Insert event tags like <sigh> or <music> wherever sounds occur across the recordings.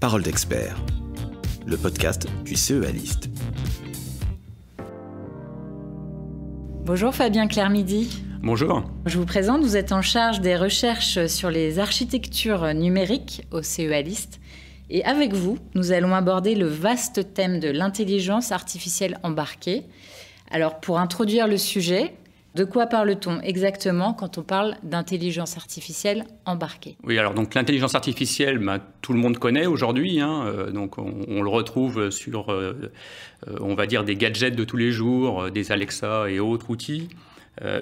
Parole d'expert, le podcast du C.E.A.L.I.S.T. Bonjour Fabien Claire-Midi. Bonjour. Je vous présente, vous êtes en charge des recherches sur les architectures numériques au C.E.A.L.I.S.T. Et avec vous, nous allons aborder le vaste thème de l'intelligence artificielle embarquée. Alors pour introduire le sujet, de quoi parle-t-on exactement quand on parle d'intelligence artificielle embarquée Oui, alors donc l'intelligence artificielle, bah, tout le monde connaît aujourd'hui. Hein, euh, donc on, le retrouve sur, euh, euh, on va dire, des gadgets de tous les jours, des Alexa et autres outils.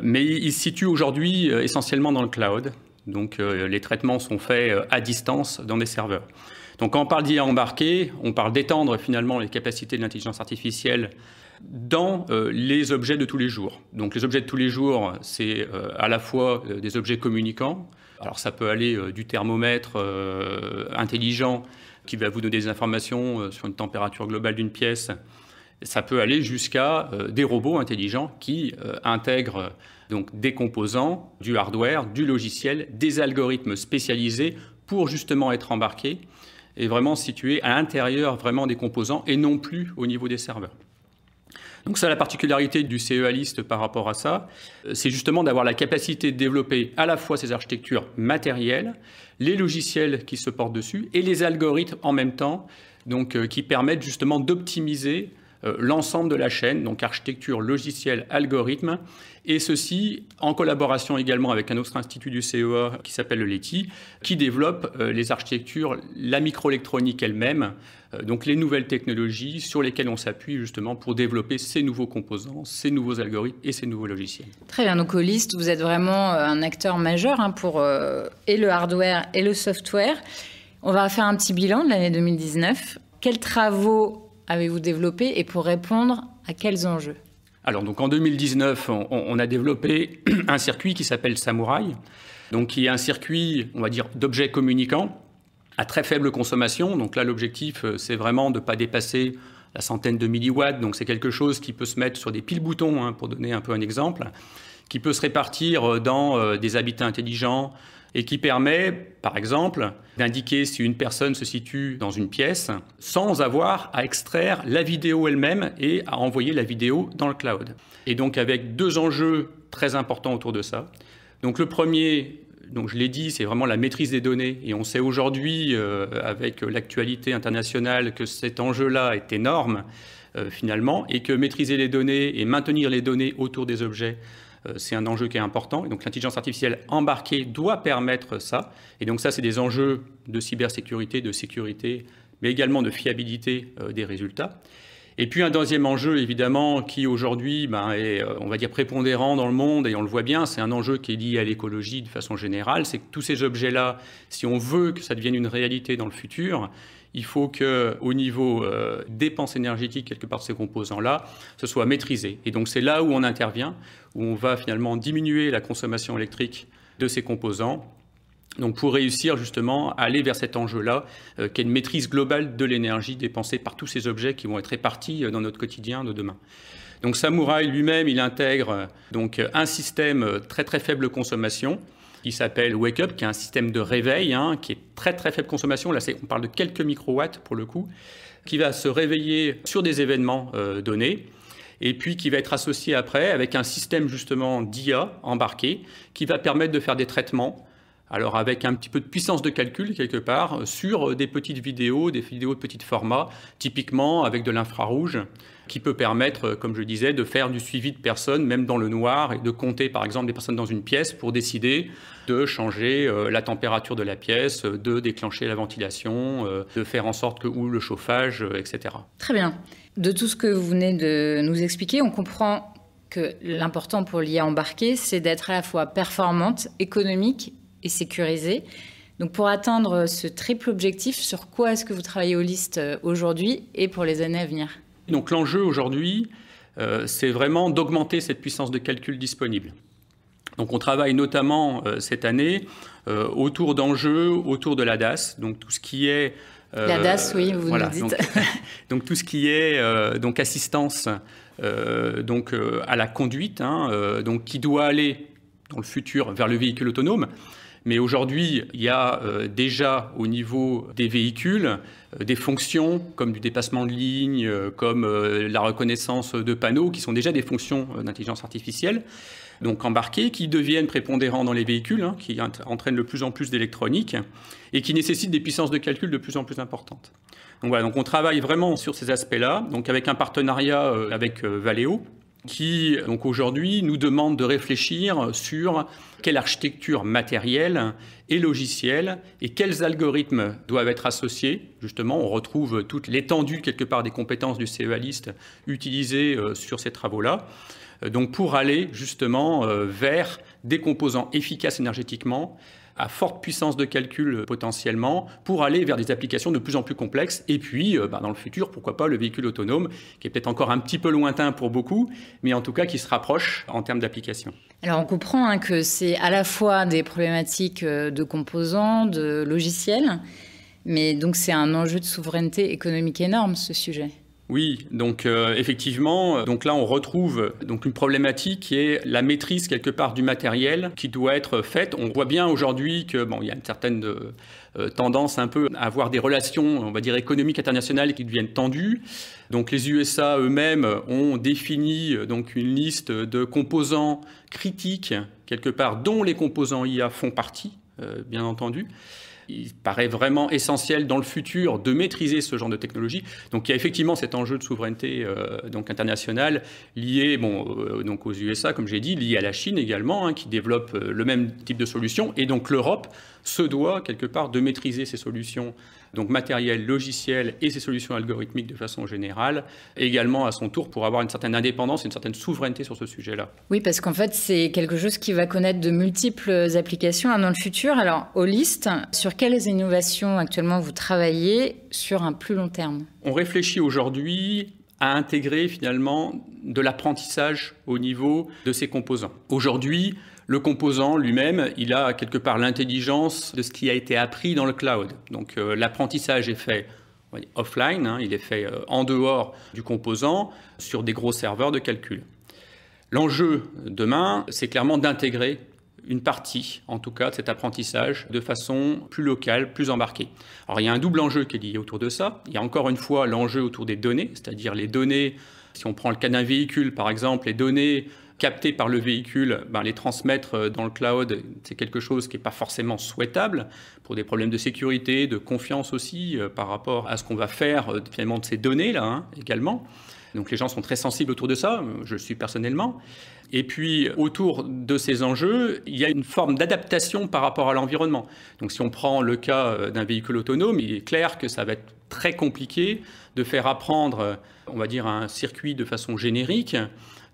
mais il se situe aujourd'hui essentiellement dans le cloud. Donc les traitements sont faits à distance dans des serveurs. Donc quand on parle d'IA embarquée, on parle d'étendre finalement les capacités de l'intelligence artificielle dans euh, les objets de tous les jours. Donc les objets de tous les jours, c'est euh, à la fois euh, des objets communicants, alors ça peut aller du thermomètre intelligent qui va vous donner des informations sur une température globale d'une pièce, ça peut aller jusqu'à des robots intelligents qui intègrent donc des composants, du hardware, du logiciel, des algorithmes spécialisés pour justement être embarqués et vraiment situés à l'intérieur vraiment des composants et non plus au niveau des serveurs. Donc ça, la particularité du CEA par rapport à ça, euh, c'est justement d'avoir la capacité de développer à la fois ces architectures matérielles, les logiciels qui se portent dessus et les algorithmes en même temps, donc euh, qui permettent justement d'optimiser euh, l'ensemble de la chaîne, donc architecture, logiciel, algorithme, et ceci en collaboration également avec un autre institut du CEA qui s'appelle le LETI, qui développe euh, les architectures, la microélectronique elle-même, euh, donc les nouvelles technologies sur lesquelles on s'appuie justement pour développer ces nouveaux composants, ces nouveaux algorithmes et ces nouveaux logiciels. Très bien, donc au LIST, vous êtes vraiment un acteur majeur hein, pour et le hardware et le software. On va faire un petit bilan de l'année 2019. Quels travaux avez-vous développé et pour répondre à quels enjeux Alors donc en 2019, on, a développé <clears throat> un circuit qui s'appelle Samurai, donc qui est un circuit, on va dire, d'objets communicants à très faible consommation. Donc là, l'objectif, euh, c'est vraiment de ne pas dépasser la centaine de milliwatts. Donc c'est quelque chose qui peut se mettre sur des piles boutons, hein, pour donner un peu un exemple qui peut se répartir euh, dans euh, des habitats intelligents et qui permet, par exemple, d'indiquer si une personne se situe dans une pièce sans avoir à extraire la vidéo elle-même et à envoyer la vidéo dans le cloud. Et donc avec deux enjeux très importants autour de ça. Donc le premier, donc je l'ai dit, c'est vraiment la maîtrise des données. Et on sait aujourd'hui, euh, avec l'actualité internationale, que cet enjeu-là est énorme, finalement, et que maîtriser les données et maintenir les données autour des objets, euh, c'est un enjeu qui est important. Et donc l'intelligence artificielle embarquée doit permettre ça. Et donc ça, c'est des enjeux de cybersécurité, de sécurité, mais également de fiabilité euh, des résultats. Et puis un deuxième enjeu, évidemment, qui aujourd'hui ben, est, euh, on va dire, prépondérant dans le monde, et on le voit bien, c'est un enjeu qui est lié à l'écologie de façon générale, c'est que tous ces objets-là, si on veut que ça devienne une réalité dans le futur, il faut que, au niveau euh, dépenses énergétiques, quelque part ces composants-là, ce soit maîtrisé. Et donc c'est là où on intervient, où on va finalement diminuer la consommation électrique de ces composants donc pour réussir justement à aller vers cet enjeu-là, euh, qui est une maîtrise globale de l'énergie dépensée par tous ces objets qui vont être répartis euh, dans notre quotidien de demain. Donc Samurai lui-même, il intègre euh, donc un système très très faible consommation qui s'appelle Wake Up, qui est un système de réveil, hein, qui est très très faible consommation. Là, on parle de quelques microwatts pour le coup, qui va se réveiller sur des événements donnés et puis qui va être associé après avec un système justement d'IA embarqué qui va permettre de faire des traitements alors avec un petit peu de puissance de calcul quelque part, euh, sur euh, des petites vidéos, des vidéos de petit format, typiquement avec de l'infrarouge, qui peut permettre, euh, comme je disais, de faire du suivi de personnes, même dans le noir, et de compter par exemple des personnes dans une pièce pour décider de changer la température de la pièce, de déclencher la ventilation, de faire en sorte que ou le chauffage, etc. Très bien. De tout ce que vous venez de nous expliquer, on comprend que l'important pour l'IA embarquée, c'est d'être à la fois performante, économique et sécurisé. Donc pour atteindre euh, ce triple objectif, sur quoi est-ce que vous travaillez au LIST euh, aujourd'hui et pour les années à venir Donc l'enjeu aujourd'hui, euh, c'est vraiment d'augmenter cette puissance de calcul disponible. Donc on travaille notamment cette année autour d'enjeux, autour de la DAS, donc tout ce qui est... la DAS, oui, vous nous dites. <laughs> <laughs> Donc, tout ce qui est donc assistance donc, à la conduite, hein, donc qui doit aller dans le futur vers le véhicule autonome. Mais aujourd'hui, il y a euh, déjà au niveau des véhicules euh, des fonctions comme du dépassement de ligne, euh, comme la reconnaissance de panneaux, qui sont déjà des fonctions d'intelligence artificielle, donc embarquées, qui deviennent prépondérantes dans les véhicules, hein, qui entraînent de plus en plus d'électronique et qui nécessitent des puissances de calcul de plus en plus importantes. Donc voilà, donc on travaille vraiment sur ces aspects-là, donc avec un partenariat avec Valeo, qui donc aujourd'hui nous demande de réfléchir sur quelle architecture matérielle et logicielle et quels algorithmes doivent être associés. Justement, on retrouve toute l'étendue quelque part des compétences du CEAListe utilisées euh, sur ces travaux-là. Euh, donc pour aller justement euh, vers des composants efficaces énergétiquement, à forte puissance de calcul euh, potentiellement pour aller vers des applications de plus en plus complexes. Et puis, euh, bah, dans le futur, pourquoi pas le véhicule autonome, qui est peut-être encore un petit peu lointain pour beaucoup, mais en tout cas qui se rapproche en termes d'application. Alors on comprend hein, que c'est à la fois des problématiques euh, de composants, de logiciels, mais donc c'est un enjeu de souveraineté économique énorme ce sujet. Oui, donc euh, effectivement, euh, donc là on retrouve donc une problématique qui est la maîtrise quelque part du matériel qui doit être faite. On voit bien aujourd'hui que il y a une certaine euh, tendance un peu à avoir des relations, on va dire économiques internationales qui deviennent tendues. Donc les USA eux-mêmes ont défini donc une liste de composants critiques quelque part dont les composants IA font partie euh, bien entendu. Il paraît vraiment essentiel dans le futur de maîtriser ce genre de technologie. Donc il y a effectivement cet enjeu de souveraineté euh, donc internationale lié bon, euh, donc aux USA, comme j'ai dit, lié à la Chine également, hein, qui développe le même type de solution. Et donc l'Europe se doit quelque part de maîtriser ces solutions donc matériel, logiciel et ses solutions algorithmiques de façon générale, également à son tour pour avoir une certaine indépendance et une certaine souveraineté sur ce sujet-là. Oui, parce qu'en fait, c'est quelque chose qui va connaître de multiples applications dans le futur. Alors, au liste, sur quelles innovations actuellement vous travaillez sur un plus long terme On réfléchit aujourd'hui à intégrer finalement de l'apprentissage au niveau de ses composants. Aujourd'hui, le composant lui-même, il a quelque part l'intelligence de ce qui a été appris dans le cloud. Donc euh, l'apprentissage est fait offline, hein, il est fait euh, en dehors du composant sur des gros serveurs de calcul. L'enjeu demain, c'est clairement d'intégrer une partie, en tout cas, de cet apprentissage de façon plus locale, plus embarquée. Alors il y a un double enjeu qui est lié autour de ça. Il y a encore une fois l'enjeu autour des données, c'est-à-dire les données si on prend le cas d'un véhicule, par exemple, les données captées par le véhicule, ben, les transmettre euh, dans le cloud, c'est quelque chose qui n'est pas forcément souhaitable pour des problèmes de sécurité, de confiance aussi euh, par rapport à ce qu'on va faire euh, finalement de ces données-là hein, également. Donc les gens sont très sensibles autour de ça, je suis personnellement. Et puis autour de ces enjeux, il y a une forme d'adaptation par rapport à l'environnement. Donc si on prend le cas d'un véhicule autonome, il est clair que ça va être très compliqué de faire apprendre, euh, on va dire, un circuit de façon générique,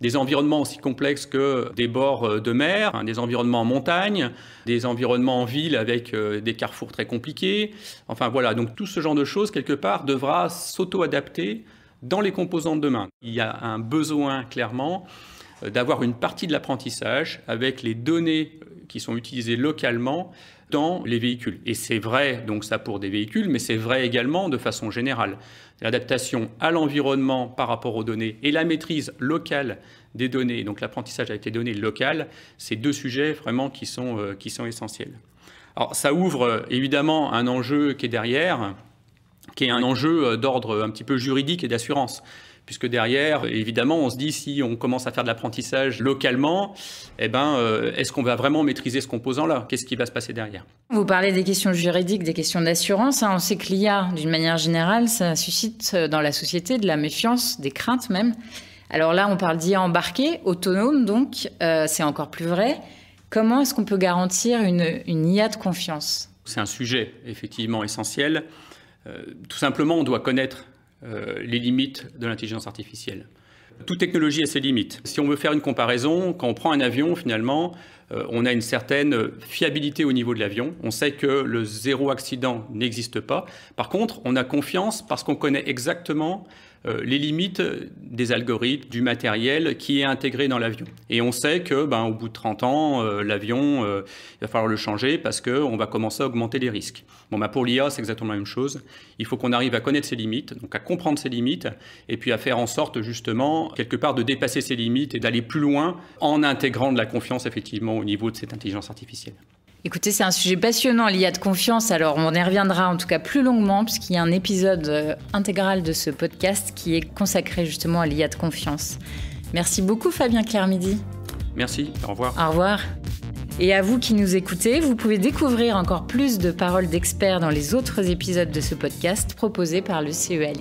des environnements aussi complexes que des bords euh, de mer, hein, des environnements en montagne, des environnements en ville avec euh, des carrefours très compliqués. Enfin voilà, donc tout ce genre de choses, quelque part, devra s'auto-adapter dans les composants de demain. Il y a un besoin, clairement, d'avoir une partie de l'apprentissage avec les données qui sont utilisés localement dans les véhicules. Et c'est vrai, donc ça pour des véhicules, mais c'est vrai également de façon générale. L'adaptation à l'environnement par rapport aux données et la maîtrise locale des données, donc l'apprentissage avec les données locales, c'est deux sujets vraiment qui sont, euh, qui sont essentiels. Alors ça ouvre euh, évidemment un enjeu qui est derrière, qui est un enjeu euh, d'ordre un petit peu juridique et d'assurance puisque derrière, évidemment, on se dit si on commence à faire de l'apprentissage localement, eh ben, euh, est-ce qu'on va vraiment maîtriser ce composant-là Qu'est-ce qui va se passer derrière Vous parlez des questions juridiques, des questions d'assurance. Hein. On sait que l'IA, d'une manière générale, ça suscite euh, dans la société de la méfiance, des craintes même. Alors là, on parle d'IA embarquée, autonome, donc euh, c'est encore plus vrai. Comment est-ce qu'on peut garantir une, IA de confiance C'est un sujet effectivement essentiel. tout simplement, on doit connaître euh, les limites de l'intelligence artificielle. Toute technologie a ses limites. Si on veut faire une comparaison, quand on prend un avion, finalement, euh, on a une certaine fiabilité au niveau de l'avion. On sait que le zéro accident n'existe pas. Par contre, on a confiance parce qu'on connaît exactement euh, les limites des algorithmes, du matériel qui est intégré dans l'avion. Et on sait que, ben, au bout de 30 ans, euh, l'avion, il euh, va falloir le changer parce qu'on va commencer à augmenter les risques. Bon, ben, pour l'IA, c'est exactement la même chose. Il faut qu'on arrive à connaître ses limites, donc à comprendre ses limites, et puis à faire en sorte, justement, quelque part, de dépasser ses limites et d'aller plus loin en intégrant de la confiance, effectivement, au niveau de cette intelligence artificielle. Écoutez, c'est un sujet passionnant, l'IA de confiance. Alors, on y reviendra en tout cas plus longuement, puisqu'il y a un épisode euh, intégral de ce podcast qui est consacré justement à l'IA de confiance. Merci beaucoup, Fabien Clermidi. Merci, au revoir. Au revoir. Et à vous qui nous écoutez, vous pouvez découvrir encore plus de paroles d'experts dans les autres épisodes de ce podcast proposé par le CEA